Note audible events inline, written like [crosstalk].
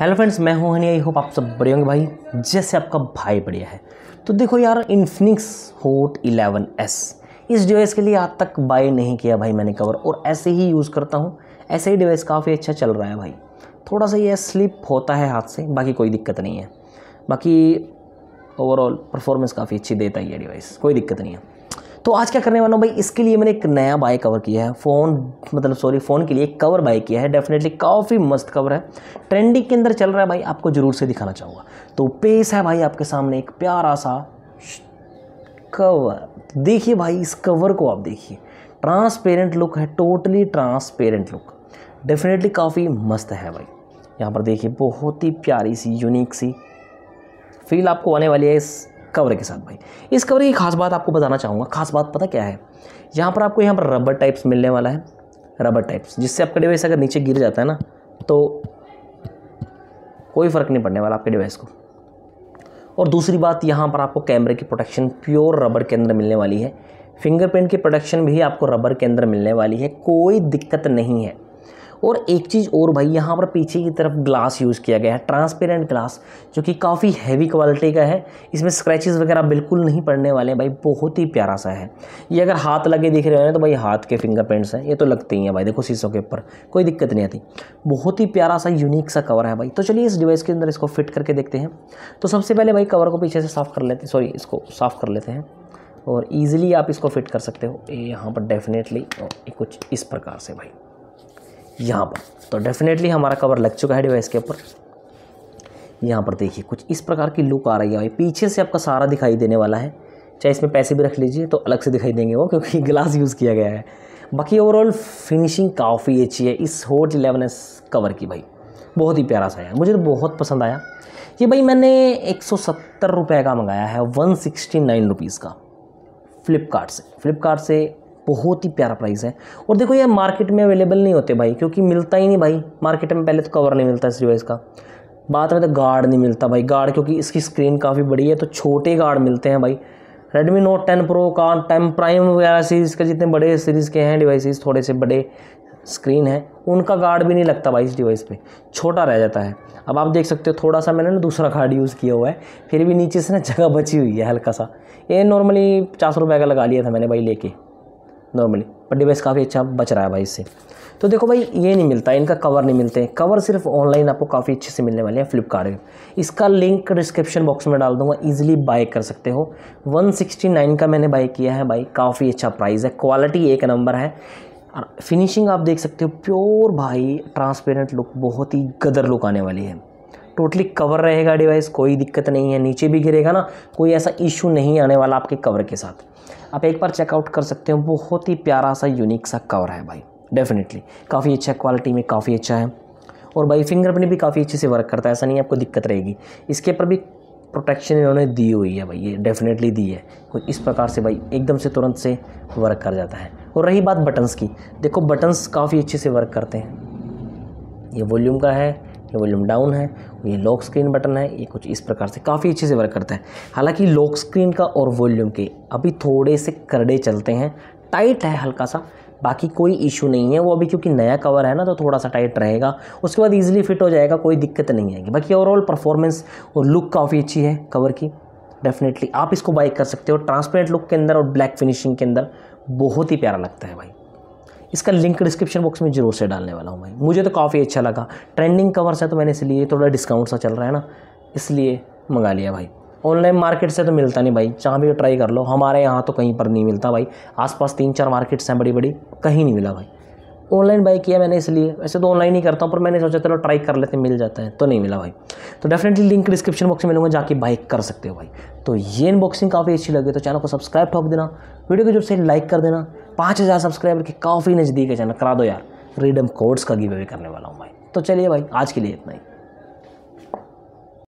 hello friends मैं हूं Honey I hope आप सब बढ़िया होंगे भाई जैसे आपका भाई बढ़िया है तो देखो यार इन्फिनिक्स होट इलेवन एस इस डिवाइस के लिए आज तक बाय नहीं किया भाई मैंने कवर और ऐसे ही यूज़ करता हूँ ऐसे ही डिवाइस काफ़ी अच्छा चल रहा है भाई थोड़ा सा यह स्लिप होता है हाथ से बाकी कोई दिक्कत नहीं है बाकी ओवरऑल परफॉर्मेंस काफ़ी अच्छी देता है ये डिवाइस कोई दिक्कत नहीं है तो आज क्या करने वाला हूँ भाई इसके लिए मैंने एक नया बाय कवर किया है फ़ोन मतलब सॉरी फ़ोन के लिए एक कवर बाय किया है डेफिनेटली काफ़ी मस्त कवर है ट्रेंडिंग के अंदर चल रहा है भाई आपको ज़रूर से दिखाना चाहूँगा तो पेश है भाई आपके सामने एक प्यारा सा कवर देखिए भाई इस कवर को आप देखिए ट्रांसपेरेंट लुक है टोटली ट्रांसपेरेंट लुक डेफिनेटली काफ़ी मस्त है भाई यहाँ पर देखिए बहुत ही प्यारी सी यूनिक सी फील आपको आने वाली है इस कवर के साथ भाई इस कवर की खास बात आपको बताना चाहूँगा खास बात पता क्या है यहाँ पर आपको यहाँ पर रबर टाइप्स मिलने वाला है रबर टाइप्स जिससे आपका डिवाइस अगर नीचे गिर जाता है ना तो कोई फ़र्क नहीं पड़ने वाला आपके डिवाइस को और दूसरी बात यहाँ पर आपको कैमरे की प्रोटेक्शन प्योर रबर के अंदर मिलने वाली है फिंगरप्रिंट की प्रोटेक्शन भी आपको रबर के अंदर मिलने वाली है कोई दिक्कत नहीं है और एक चीज़ और भाई यहाँ पर पीछे की तरफ ग्लास यूज़ किया गया है ट्रांसपेरेंट ग्लास जो कि काफ़ी हैवी क्वालिटी का है इसमें स्क्रैचेस वगैरह बिल्कुल नहीं पड़ने वाले हैं भाई बहुत ही प्यारा सा है ये अगर हाथ लगे दिख रहे हैं तो भाई हाथ के फिंगरप्रिंट्स हैं ये तो लगते ही हैं भाई देखो शीशों के ऊपर कोई दिक्कत नहीं आती बहुत ही प्यारा सा यूनिक सा कवर है भाई तो चलिए इस डिवाइस के अंदर इसको फिट करके देखते हैं तो सबसे पहले भाई कवर को पीछे से साफ़ कर लेते सॉरी इसको साफ़ कर लेते हैं और ईज़िली आप इसको फिट कर सकते हो यहाँ पर डेफिनेटली कुछ इस प्रकार से भाई यहाँ पर तो डेफिनेटली हमारा कवर लग चुका है डिवाइस के ऊपर यहाँ पर देखिए कुछ इस प्रकार की लुक आ रही है भाई पीछे से आपका सारा दिखाई देने वाला है चाहे इसमें पैसे भी रख लीजिए तो अलग से दिखाई देंगे वो क्योंकि ग्लास [laughs] यूज़ किया गया है बाकी ओवरऑल फिनिशिंग काफ़ी अच्छी है इस होट इलेवन एस कवर की भाई बहुत ही प्यारा सा है मुझे तो बहुत पसंद आया ये भाई मैंने एक सौ का मंगाया है वन सिक्सटी नाइन रुपीज़ का फ्लिपकार्ट से फ्लिपकार्ट से बहुत ही प्यारा प्राइस है और देखो ये मार्केट में अवेलेबल नहीं होते भाई क्योंकि मिलता ही नहीं भाई मार्केट में पहले तो कवर नहीं मिलता इस डिवाइस का बात में तो गार्ड नहीं मिलता भाई गार्ड क्योंकि इसकी स्क्रीन काफ़ी बड़ी है तो छोटे गार्ड मिलते हैं भाई रेडमी नोट टेन प्रो का टेन प्राइम वगैरह सीरीज़ के जितने बड़े सीरीज़ के हैं डिवाइसेस थोड़े से बड़े स्क्रीन हैं उनका गार्ड भी नहीं लगता भाई इस डिवाइस पे छोटा रह जाता है अब आप देख सकते हो थोड़ा सा मैंने ना दूसरा गार्ड यूज़ किया हुआ है फिर भी नीचे से ना जगह बची हुई है हल्का सा ये नॉर्मली पचास रुपये का लगा लिया था मैंने भाई लेके नॉर्मली पर डिवाइस काफ़ी अच्छा बच रहा है भाई इससे तो देखो भाई ये नहीं मिलता इनका कवर नहीं मिलते कवर सिर्फ ऑनलाइन आपको काफ़ी अच्छे से मिलने वाले हैं फ्लिपकार्ट के इसका लिंक डिस्क्रिप्शन बॉक्स में डाल दूंगा इजीली बाय कर सकते हो 169 का मैंने बाय किया है भाई काफ़ी अच्छा प्राइस है क्वालिटी एक नंबर है फिनिशिंग आप देख सकते हो प्योर भाई ट्रांसपेरेंट लुक बहुत ही गदर लुक आने वाली है टोटली कवर रहेगा डिवाइस कोई दिक्कत नहीं है नीचे भी गिरेगा ना कोई ऐसा इशू नहीं आने वाला आपके कवर के साथ आप एक बार चेकआउट कर सकते हो बहुत ही प्यारा सा यूनिक सा कवर है भाई डेफिनेटली काफ़ी अच्छा क्वालिटी में काफ़ी अच्छा है और भाई फिंगरप्रिंट भी काफ़ी अच्छे से वर्क करता है ऐसा नहीं आपको दिक्कत रहेगी इसके ऊपर भी प्रोटेक्शन इन्होंने दी हुई है भाई ये डेफिनेटली दी है कोई तो इस प्रकार से भाई एकदम से तुरंत से वर्क कर जाता है और रही बात बटन्स की देखो बटन्स काफ़ी अच्छे से वर्क करते हैं ये वॉल्यूम का है ये वॉल्यूम डाउन है ये लॉक स्क्रीन बटन है ये कुछ इस प्रकार से काफ़ी अच्छे से वर्क करता है हालांकि लॉक स्क्रीन का और वॉल्यूम के अभी थोड़े से करड़े चलते हैं टाइट है हल्का सा बाकी कोई इशू नहीं है वो अभी क्योंकि नया कवर है ना तो थोड़ा सा टाइट रहेगा उसके बाद ईजिली फिट हो जाएगा कोई दिक्कत नहीं आएगी बाकी ओवरऑल परफॉर्मेंस और लुक काफ़ी अच्छी है कवर की डेफिनेटली आप इसको बाइक कर सकते हो ट्रांसपेरेंट लुक के अंदर और ब्लैक फिनिशिंग के अंदर बहुत ही प्यारा लगता है भाई इसका लिंक डिस्क्रिप्शन बॉक्स में जरूर से डालने वाला हूँ मैं मुझे तो काफ़ी अच्छा लगा ट्रेंडिंग कवर्स है तो मैंने इसलिए थोड़ा डिस्काउंट सा चल रहा है ना इसलिए मंगा लिया भाई ऑनलाइन मार्केट से तो मिलता नहीं भाई जहाँ भी ट्राई कर लो हमारे यहाँ तो कहीं पर नहीं मिलता भाई आसपास तीन चार मार्केट्स हैं बड़ी बड़ी कहीं नहीं मिला भाई ऑनलाइन बाई किया मैंने इसलिए वैसे तो ऑनलाइन ही करता हूँ पर मैंने सोचा चलो ट्राई कर लेते मिल जाता है तो नहीं मिला भाई तो डेफिनेटली लिंक डिस्क्रिप्शन बॉक्स में मिलूंगा जाके बाई कर सकते हो भाई तो ये अनबॉक्सिंग काफ़ी अच्छी लगी तो चैनल को सब्सक्राइब ठोक देना वीडियो को जब से लाइक कर देना पाँच हज़ार सब्सक्राइबर के काफ़ी नज़दीक है चैनल करा दो यार फ्रीडम कोड्स का गिवे करने वाला हूँ भाई तो चलिए भाई आज के लिए इतना ही